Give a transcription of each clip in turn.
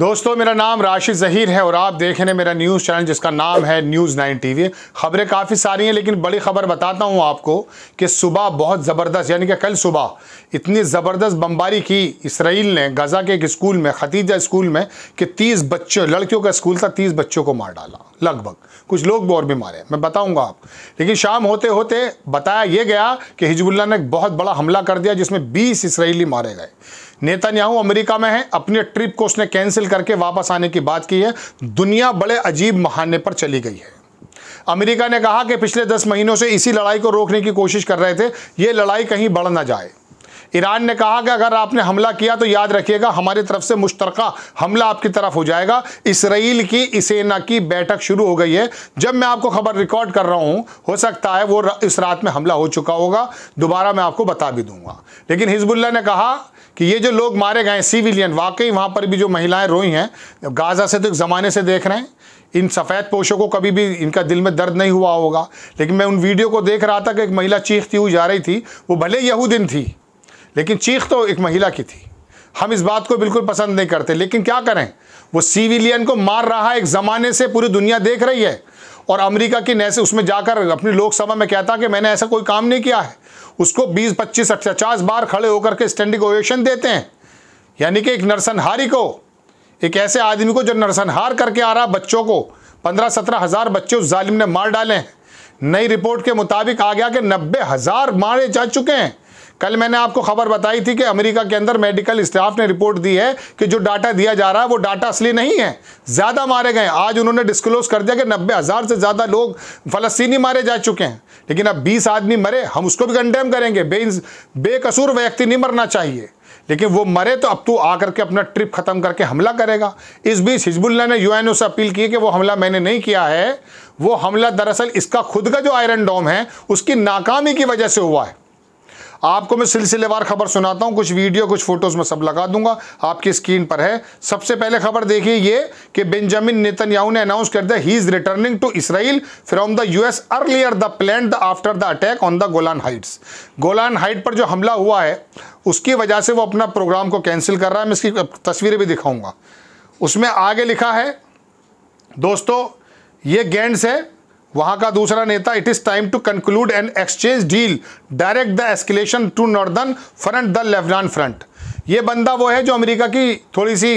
दोस्तों मेरा नाम राशिद ज़हीर है और आप देख रहे हैं मेरा न्यूज़ चैनल जिसका नाम है न्यूज़ नाइन टीवी खबरें काफ़ी सारी हैं लेकिन बड़ी खबर बताता हूं आपको कि सुबह बहुत ज़बरदस्त यानी कि कल सुबह इतनी ज़बरदस्त बमबारी की इसराइल ने गज़ा के एक स्कूल में खतीजा स्कूल में कि तीस बच्चों लड़कियों का स्कूल था तीस बच्चों को मार डाला लगभग कुछ लोग और भी मारे मैं बताऊँगा आप लेकिन शाम होते होते बताया यह गया कि हिजबुल्ला ने एक बहुत बड़ा हमला कर दिया जिसमें बीस इसराइली मारे गए नेतान्याहू अमेरिका में है अपने ट्रिप को उसने कैंसिल करके वापस आने की बात की है दुनिया बड़े अजीब महाने पर चली गई है अमेरिका ने कहा कि पिछले दस महीनों से इसी लड़ाई को रोकने की कोशिश कर रहे थे ये लड़ाई कहीं बढ़ ना जाए ईरान ने कहा कि अगर आपने हमला किया तो याद रखिएगा हमारी तरफ से मुश्तरक हमला आपकी तरफ हो जाएगा इसराइल की इसेना की बैठक शुरू हो गई है जब मैं आपको खबर रिकॉर्ड कर रहा हूँ हो सकता है वो इस रात में हमला हो चुका होगा दोबारा मैं आपको बता भी दूंगा लेकिन हिजबुल्ला ने कहा कि ये जो लोग मारे गए सिविलियन वाकई वहाँ पर भी जो महिलाएं रोई हैं गाज़ा से तो एक ज़माने से देख रहे हैं इन सफ़ेद पोशों को कभी भी इनका दिल में दर्द नहीं हुआ होगा लेकिन मैं उन वीडियो को देख रहा था कि एक महिला चीखती हुई जा रही थी वो भले यहूदिन थी लेकिन चीख तो एक महिला की थी हम इस बात को बिल्कुल पसंद नहीं करते लेकिन क्या करें वो सिविलियन को मार रहा है एक ज़माने से पूरी दुनिया देख रही है और अमेरिका की नैसे उसमें जाकर अपनी लोकसभा में कहता कि मैंने ऐसा कोई काम नहीं किया है उसको 20, 25, 50 बार खड़े होकर के स्टैंडिंग ओवेशन देते हैं यानी कि एक नरसंहारी को एक ऐसे आदमी को जो नरसंहार करके आ रहा बच्चों को पंद्रह सत्रह हज़ार बच्चे उस जालिम ने मार डाले हैं नई रिपोर्ट के मुताबिक आ गया कि नब्बे हज़ार मारे जा चुके हैं कल मैंने आपको खबर बताई थी कि अमेरिका के अंदर मेडिकल स्टाफ ने रिपोर्ट दी है कि जो डाटा दिया जा रहा है वो डाटा असली नहीं है ज़्यादा मारे गए आज उन्होंने डिस्क्लोज कर दिया कि नब्बे हज़ार से ज़्यादा लोग फ़लस्तीनी मारे जा चुके हैं लेकिन अब बीस आदमी मरे हम उसको भी कंडेम करेंगे बे बेकसूर व्यक्ति नहीं मरना चाहिए लेकिन वो मरे तो अब तू आकर के अपना ट्रिप ख़त्म करके हमला करेगा इस बीच हिजबुल्ला ने यूएनओ से अपील की कि वो हमला मैंने नहीं किया है वो हमला दरअसल इसका खुद का जो आयरन डोम है उसकी नाकामी की वजह से हुआ है आपको मैं सिलसिलेवार खबर सुनाता हूँ कुछ वीडियो कुछ फोटोज़ में सब लगा दूंगा आपकी स्क्रीन पर है सबसे पहले खबर देखिए ये कि बेंजामिन नेतन्याहू ने अनाउंस कर दिया he is returning to Israel from the US earlier the plan the after the attack on the Golan Heights Golan height पर जो हमला हुआ है उसकी वजह से वो अपना प्रोग्राम को कैंसिल कर रहा है मैं इसकी तस्वीरें भी दिखाऊंगा उसमें आगे लिखा है दोस्तों ये गेंड्स है वहां का दूसरा नेता it is time to conclude an exchange deal direct the escalation to northern front the Lebanon front ये बंदा वो है जो अमेरिका की थोड़ी सी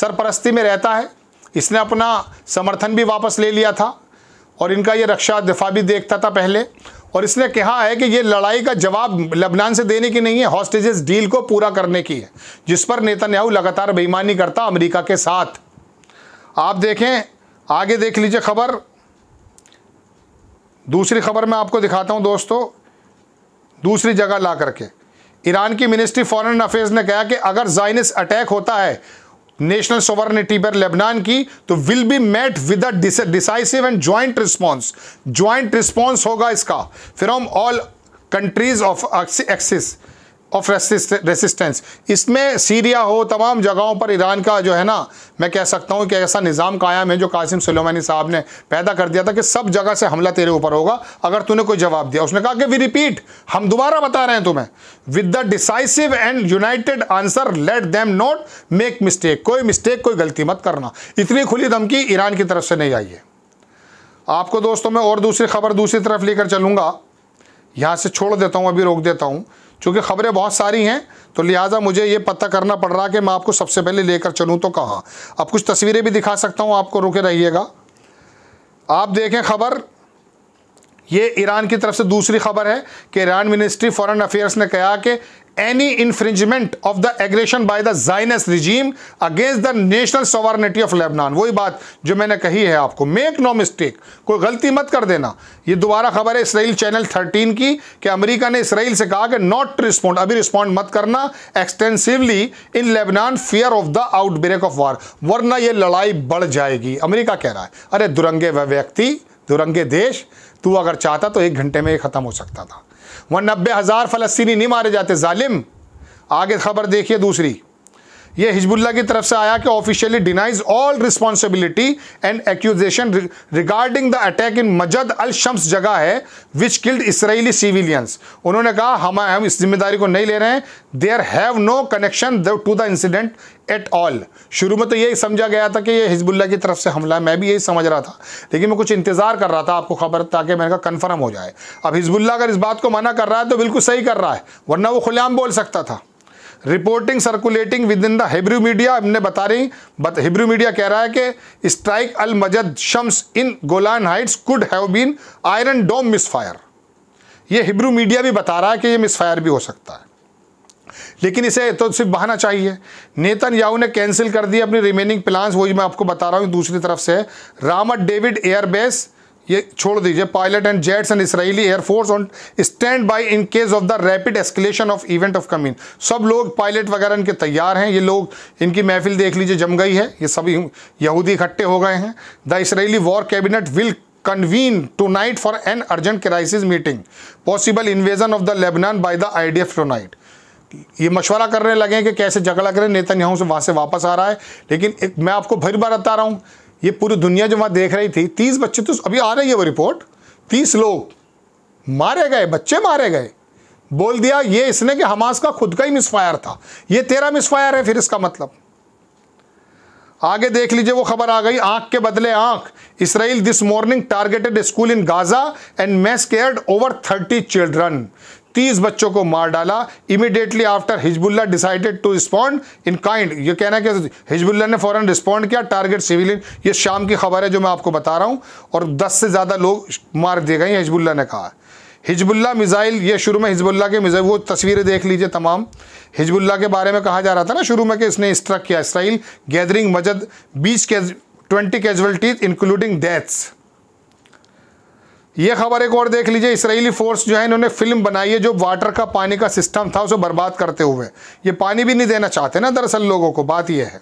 सरपरस्ती में रहता है इसने अपना समर्थन भी वापस ले लिया था और इनका ये रक्षा दिफा भी देखता था पहले और इसने कहा है कि ये लड़ाई का जवाब लेबनान से देने की नहीं है हॉस्टेजेस डील को पूरा करने की है जिस पर नेतन्याहू लगातार बेईमानी करता अमेरिका के साथ आप देखें आगे देख लीजिए खबर दूसरी खबर मैं आपको दिखाता हूं दोस्तों दूसरी जगह ला करके ईरान की मिनिस्ट्री फॉरेन अफेयर्स ने कहा कि अगर जाइनिस अटैक होता है नेशनल सोवर्निटी पर लेबनान की तो will be met with decisive and joint response joint response होगा इसका from all countries of axis of resistance इसमें सीरिया हो तमाम जगहों पर ईरान का जो है ना मैं कह सकता हूँ कि ऐसा निज़ाम कायम है जो कासिम सलेमानी साहब ने पैदा कर दिया था कि सब जगह से हमला तेरे ऊपर होगा अगर तूने कोई जवाब दिया उसने कहा कि वी रिपीट हम दोबारा बता रहे हैं तुम्हें with the decisive and united answer let them not make mistake कोई मिस्टेक कोई गलती मत करना इतनी खुली धमकी ईरान की तरफ से नहीं आई है आपको दोस्तों मैं और दूसरी खबर दूसरी तरफ लेकर चलूँगा यहाँ से छोड़ देता हूँ अभी रोक देता हूँ चूँकि खबरें बहुत सारी हैं तो लिहाजा मुझे ये पता करना पड़ रहा कि मैं आपको सबसे पहले लेकर चलूँ तो कहाँ अब कुछ तस्वीरें भी दिखा सकता हूँ आपको रुके रहिएगा आप देखें खबर ये ईरान की तरफ से दूसरी खबर है कि ईरान मिनिस्ट्री फ़ॉरेन अफेयर्स ने कहा कि any infringement of the aggression by the Zionist regime against the national sovereignty of Lebanon वही बात जो मैंने कही है आपको मेक नो मिस्टेक कोई गलती मत कर देना ये दोबारा खबर है इसराइल चैनल थर्टीन की कि अमेरिका ने इसराइल से कहा कि नॉट टू रिस्पॉन्ड अभी रिस्पॉन्ड मत करना extensively in Lebanon fear of the outbreak of war वरना यह लड़ाई बढ़ जाएगी अमरीका कह रहा है अरे दुरंगे व्यक्ति दुरंगे देश तू अगर चाहता तो एक घंटे में ये ख़त्म हो सकता था वह नब्बे हज़ार फ़लस्तनी नहीं मारे जाते ालिम आगे ख़बर देखिए दूसरी ये हिजबुल्ला की तरफ से आया कि officially denies all responsibility and accusation regarding the attack in Majd al Shams जगह है विच किल्ड इसराइली सिविलियंस उन्होंने कहा हम हम इस जिम्मेदारी को नहीं ले रहे हैं there have no connection to the incident at all शुरू में तो यही समझा गया था कि ये हिजबुल्ला की तरफ से हमला है मैं भी यही समझ रहा था लेकिन मैं कुछ इंतज़ार कर रहा था आपको खबर ताकि मैंने कहा कन्फर्म हो जाए अब हिजबुल्ला अगर इस बात को मना कर रहा है तो बिल्कुल सही कर रहा है वरना वो खुलेआम बोल सकता था reporting circulating within the Hebrew media हमने बता रही बत हिब्रू मीडिया कह रहा है कि strike al Majd Shams in Golan Heights could have been Iron Dome misfire ये हिब्रू मीडिया भी बता रहा है कि ये मिसफायर भी हो सकता है लेकिन इसे तो सिर्फ बहाना चाहिए नेतन याहू ने कैंसिल कर दिया अपनी रिमेनिंग प्लान्स वही मैं आपको बता रहा हूँ दूसरी तरफ से रामट डेविड एयरबेस ये छोड़ दीजिए pilot and jets and Israeli air force on standby in case of the rapid escalation of event of coming सब लोग पायलट वगैरह इनके तैयार हैं ये लोग इनकी महफिल देख लीजिए जम गई है ये सभी यहूदी इकट्ठे हो गए हैं the Israeli war cabinet will convene to convene tonight for an urgent crisis meeting possible invasion of the lebanon by the idf tonight ये मशवरा करने लगे हैं कि कैसे झगड़ा करें नेता नेहू से वहाँ से वापस आ रहा है लेकिन एक मैं आपको भरी बार बता रहा हूँ ये पूरी दुनिया जो वहाँ देख रही थी तीस बच्चे तो अभी आ रही है वो रिपोर्ट तीस लोग मारे गए बच्चे मारे गए बोल दिया ये इसने कि हमास का खुद का ही मिसफायर था ये तेरा मिसफायर है फिर इसका मतलब आगे देख लीजिए वो खबर आ गई आंख के बदले आंख Israel this morning targeted school in Gaza and massacred over thirty children 30 बच्चों को मार डाला immediately after Hezbollah decided to respond in kind ये कहना कि हिजबुल्ला ने फौरन रिस्पॉन्ड किया टारगेट सिविलियन ये शाम की खबर है जो मैं आपको बता रहा हूँ और दस से ज़्यादा लोग मार दिए गए हिजबुल्ला ने कहा हिजबुल्ला मिज़ाइल ये शुरू में हिजबुल्ला के मिज़ाइल वो तस्वीरें देख लीजिए तमाम हिजबुल्ला के बारे में कहा जा रहा था ना शुरू में कि इसने स्ट्रक किया इसराइल गैदरिंग मजद बीस के ट्वेंटी कैजुअलिटीज इंक्लूडिंग डेथ्स ये खबर एक और देख लीजिए इसराइली फोर्स जो है इन्होंने फिल्म बनाई है जो वाटर का पानी का सिस्टम था उसे बर्बाद करते हुए ये पानी भी नहीं देना चाहते ना दरअसल लोगों को बात यह है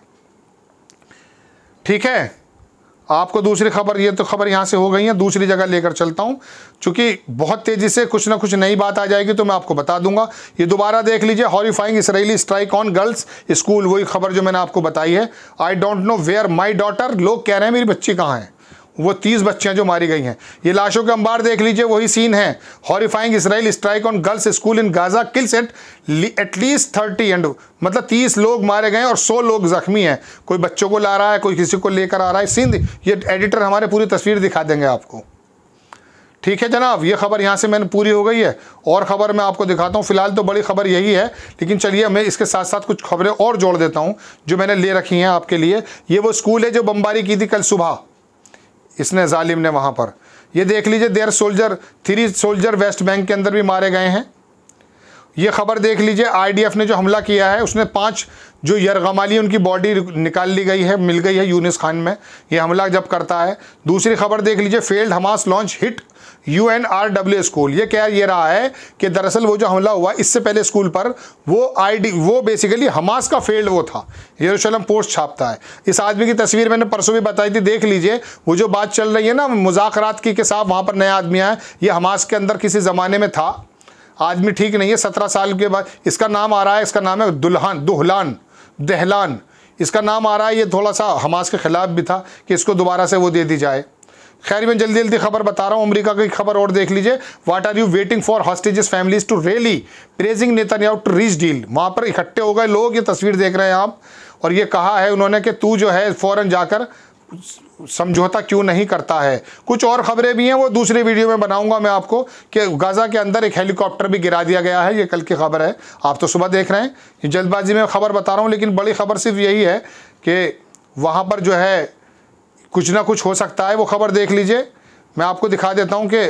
ठीक है आपको दूसरी खबर ये तो खबर यहाँ से हो गई है दूसरी जगह लेकर चलता हूँ चूंकि बहुत तेज़ी से कुछ ना कुछ नई बात आ जाएगी तो मैं आपको बता दूंगा ये दोबारा देख लीजिए horrifying Israeli strike on girls school वही खबर जो मैंने आपको बताई है I don't know where my daughter लोग कह रहे हैं मेरी बच्ची कहाँ है वो तीस बच्चियां जो मारी गई हैं ये लाशों के अंबार देख लीजिए वही सीन है horrifying Israel strike on girls school in Gaza kills at at least thirty and मतलब तीस लोग मारे गए और सौ लोग जख्मी हैं कोई बच्चों को ला रहा है कोई किसी को लेकर आ रहा है सीन ये एडिटर हमारे पूरी तस्वीर दिखा देंगे आपको ठीक है जनाब ये खबर यहाँ से मैंने पूरी हो गई है और ख़बर मैं आपको दिखाता हूँ फिलहाल तो बड़ी खबर यही है लेकिन चलिए मैं इसके साथ साथ कुछ खबरें और जोड़ देता हूँ जो मैंने ले रखी हैं आपके लिए ये वो स्कूल है जो बम्बारी की थी कल सुबह इसने जालिम ने वहाँ पर ये देख लीजिए there soldier three soldier West Bank के अंदर भी मारे गए हैं ये खबर देख लीजिए आईडीएफ ने जो हमला किया है उसने पांच जो यरगमाली उनकी बॉडी निकाल ली गई है मिल गई है यूनिस खान में ये हमला जब करता है दूसरी खबर देख लीजिए failed Hamas launch hit U N R W school ये क्या ये रहा है कि दरअसल वो जो हमला हुआ इससे पहले स्कूल पर वो आईडी वो बेसिकली हमास का फील्ड वो था यरूशलम पोस्ट छापता है इस आदमी की तस्वीर मैंने परसों भी बताई थी देख लीजिए वो जो बात चल रही है ना मुजाकरात की कि साहब वहाँ पर नया आदमी आया ये हमास के अंदर किसी ज़माने में था आदमी ठीक नहीं है सत्रह साल के बाद इसका नाम आ रहा है इसका नाम है दुल्हन दुहलान दहलान इसका नाम आ रहा है ये थोड़ा सा हमास के ख़िलाफ़ भी था कि इसको दोबारा से वो दे दी जाए खैर मैं जल्दी जल्दी खबर बता रहा हूँ अमेरिका की खबर और देख लीजिए what are you waiting for hostages families to rally praising Netanyahu to reach deal वहाँ पर इकट्ठे हो गए लोग ये तस्वीर देख रहे हैं आप और ये कहा है उन्होंने कि तू जो है फ़ौरन जाकर समझौता क्यों नहीं करता है कुछ और खबरें भी हैं वो दूसरे वीडियो में बनाऊंगा मैं आपको कि गाज़ा के अंदर एक हेलीकॉप्टर भी गिरा दिया गया है ये कल की खबर है आप तो सुबह देख रहे हैं जल्दबाजी में खबर बता रहा हूँ लेकिन बड़ी खबर सिर्फ यही है कि वहाँ पर जो है कुछ ना कुछ हो सकता है वो खबर देख लीजिए मैं आपको दिखा देता हूँ कि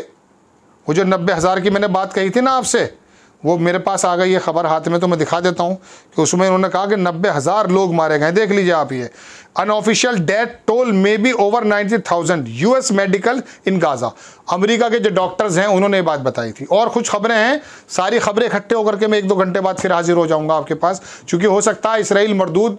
वो जो नब्बे हज़ार की मैंने बात कही थी ना आपसे वो मेरे पास आ गई है ख़बर हाथ में तो मैं दिखा देता हूँ कि उसमें उन्होंने कहा कि नब्बे हज़ार लोग मारे गए देख लीजिए आप ये unofficial death toll may be over ninety thousand U medical in Gaza America के जो डॉक्टर्स हैं उन्होंने ये बात बताई थी और कुछ खबरें हैं सारी खबरें इकट्ठे होकर के मैं एक दो घंटे बाद फिर हाजिर हो जाऊँगा आपके पास चूँकि हो सकता है इसराइल मरदूद